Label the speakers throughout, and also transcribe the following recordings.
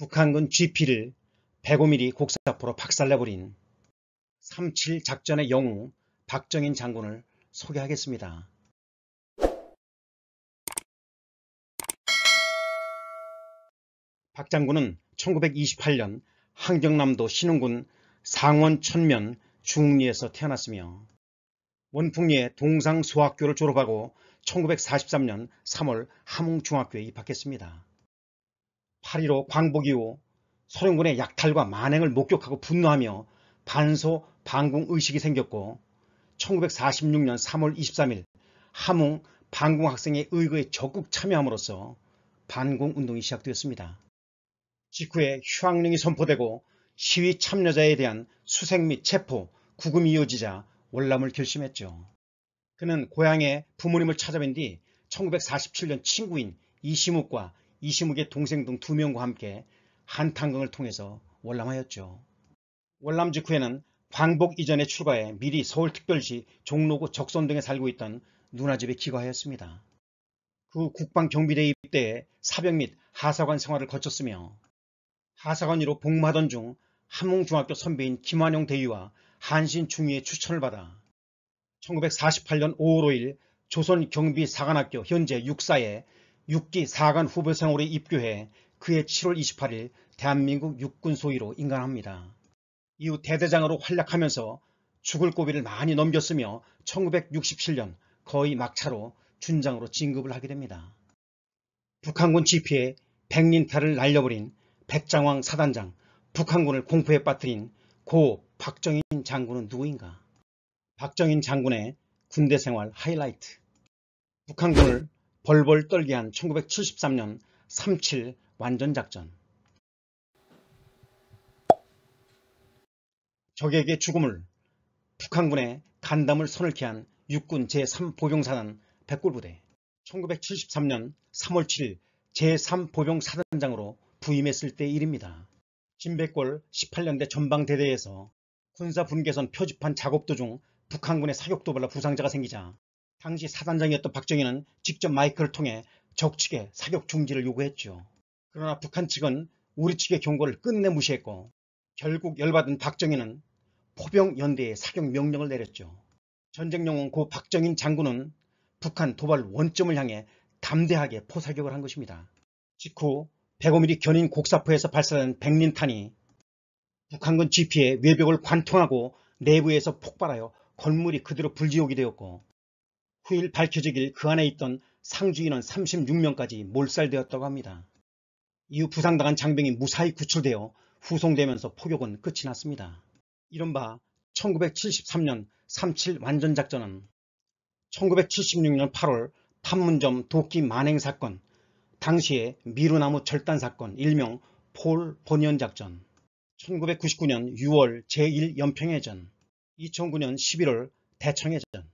Speaker 1: 북한군 GP를 105mm 곡사포로 박살내버린 37 작전의 영웅 박정인 장군을 소개하겠습니다. 박 장군은 1928년 항경남도 신흥군 상원 천면 중리에서 태어났으며 원풍리의 동상수학교를 졸업하고 1943년 3월 함흥중학교에 입학했습니다. 8리로 광복 이후 소련군의 약탈과 만행을 목격하고 분노하며 반소 반공 의식이 생겼고 1946년 3월 23일 함흥 반공 학생의 의거에 적극 참여함으로써 반공 운동이 시작되었습니다. 직후에 휴학령이 선포되고 시위 참여자에 대한 수색 및 체포, 구금이 이어지자 월남을 결심했죠. 그는 고향에 부모님을 찾아뵌 뒤 1947년 친구인 이시묵과 이시묵의 동생 등 두 명과 함께 한탄강을 통해서 월남하였죠. 월남 직후에는 광복 이전에 출가해 미리 서울특별시 종로구 적선 등에 살고 있던 누나 집에 귀가하였습니다. 그 국방경비대 입대에 사병 및 하사관 생활을 거쳤으며 하사관으로 복무하던 중 함흥중학교 선배인 김환용 대위와 한신 중위의 추천을 받아 1948년 5월 5일 조선경비사관학교 현재 육사에 6기 4간 후보생으로 입교해 그해 7월 28일 대한민국 육군 소위로 임관합니다. 이후 대대장으로 활약하면서 죽을 고비를 많이 넘겼으며 1967년 거의 막차로 준장으로 진급을 하게 됩니다. 북한군 지피에 백린타를 날려버린 백장왕 사단장, 북한군을 공포에 빠뜨린 고 박정인 장군은 누구인가? 박정인 장군의 군대 생활 하이라이트. 북한군을 벌벌 떨게 한 1973년 37 완전작전 적에게 죽음을 북한군의 간담을 손을 피한 육군 제3보병사단 백골부대 1973년 3월 7일 제3보병사단장으로 부임했을 때 일입니다. 진백골 18년대 전방대대에서 군사분계선 표집한 작업 도중 북한군의 사격도발라 부상자가 생기자 당시 사단장이었던 박정희는 직접 마이크를 통해 적측에 사격 중지를 요구했죠. 그러나 북한 측은 우리 측의 경고를 끝내 무시했고 결국 열받은 박정희는 포병연대에 사격 명령을 내렸죠. 전쟁 영웅 고 박정인 장군은 북한 도발 원점을 향해 담대하게 포사격을 한 것입니다. 직후 105mm 견인 곡사포에서 발사된 백린탄이 북한군 GP의 외벽을 관통하고 내부에서 폭발하여 건물이 그대로 불지옥이 되었고 그일 밝혀지길 그 안에 있던 상주인원 36명까지 몰살되었다고 합니다. 이후 부상당한 장병이 무사히 구출되어 후송되면서 폭격은 끝이 났습니다. 이른바 1973년 37 완전작전은 1976년 8월 판문점 도끼 만행 사건, 당시의 미루나무 절단 사건 일명 폴 본연 작전, 1999년 6월 제1연평해전, 2009년 11월 대청해전,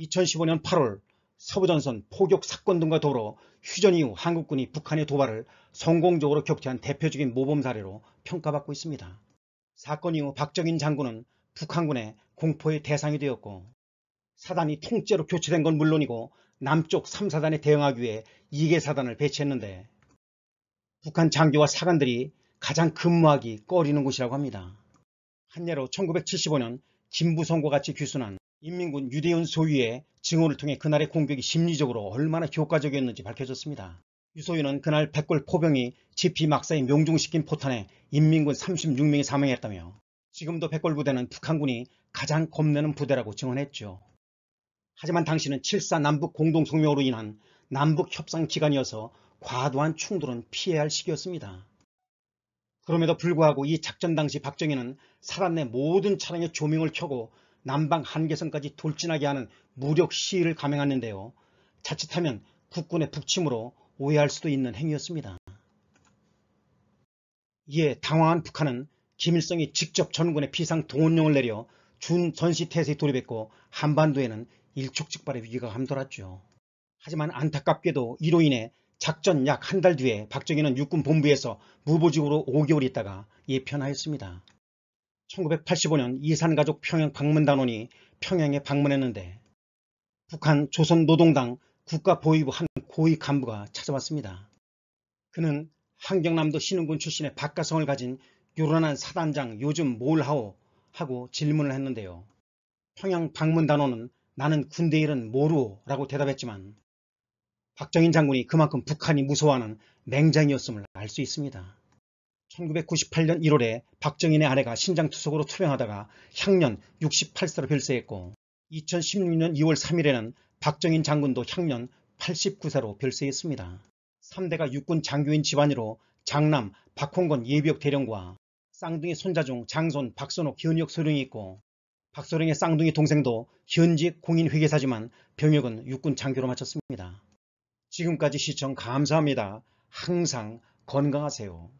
Speaker 1: 2015년 8월 서부전선 포격 사건 등과 더불어 휴전 이후 한국군이 북한의 도발을 성공적으로 격퇴한 대표적인 모범 사례로 평가받고 있습니다. 사건 이후 박정인 장군은 북한군의 공포의 대상이 되었고 사단이 통째로 교체된 건 물론이고 남쪽 3사단에 대응하기 위해 2개 사단을 배치했는데 북한 장교와 사관들이 가장 근무하기 꺼리는 곳이라고 합니다. 한예로 1975년 진부선과 같이 귀순한 인민군 유대인 소유의 증언을 통해 그날의 공격이 심리적으로 얼마나 효과적이었는지 밝혀졌습니다. 유소유는 그날 백골 포병이 지피 막사에 명중시킨 포탄에 인민군 36명이 사망했다며 지금도 백골 부대는 북한군이 가장 겁내는 부대라고 증언했죠. 하지만 당시는 7사 남북 공동성명으로 인한 남북 협상 기간이어서 과도한 충돌은 피해야 할 시기였습니다. 그럼에도 불구하고 이 작전 당시 박정희는 사람내 모든 차량의 조명을 켜고 남방 한계선까지 돌진하게 하는 무력 시위를 감행하는데요. 자칫하면 국군의 북침으로 오해할 수도 있는 행위였습니다. 이에 당황한 북한은 김일성이 직접 전군에 비상 동원령을 내려 준 전시태세에 돌입했고 한반도에는 일촉즉발의 위기가 감돌았죠. 하지만 안타깝게도 이로 인해 작전 약 한 달 뒤에 박정희는 육군 본부에서 무보직으로 5개월 있다가 예편하였습니다. 1985년 이산가족 평양 방문단원이 평양에 방문했는데 북한 조선노동당 국가보위부 한 고위 간부가 찾아왔습니다. 그는 한경남도 신흥군 출신의 박가성을 가진 요란한 사단장 요즘 뭘 하오 하고 질문을 했는데요. 평양 방문단원은 나는 군대 일은 모르오 라고 대답했지만 박정인 장군이 그만큼 북한이 무서워하는 맹장이었음을 알 수 있습니다. 1998년 1월에 박정인의 아내가 신장투석으로 투병하다가 향년 68세로 별세했고 2016년 2월 3일에는 박정인 장군도 향년 89세로 별세했습니다. 3대가 육군 장교인 집안으로 장남 박홍건 예비역 대령과 쌍둥이 손자 중 장손 박선옥 현역 소령이 있고 박소령의 쌍둥이 동생도 현직 공인회계사지만 병역은 육군 장교로 마쳤습니다. 지금까지 시청 감사합니다. 항상 건강하세요.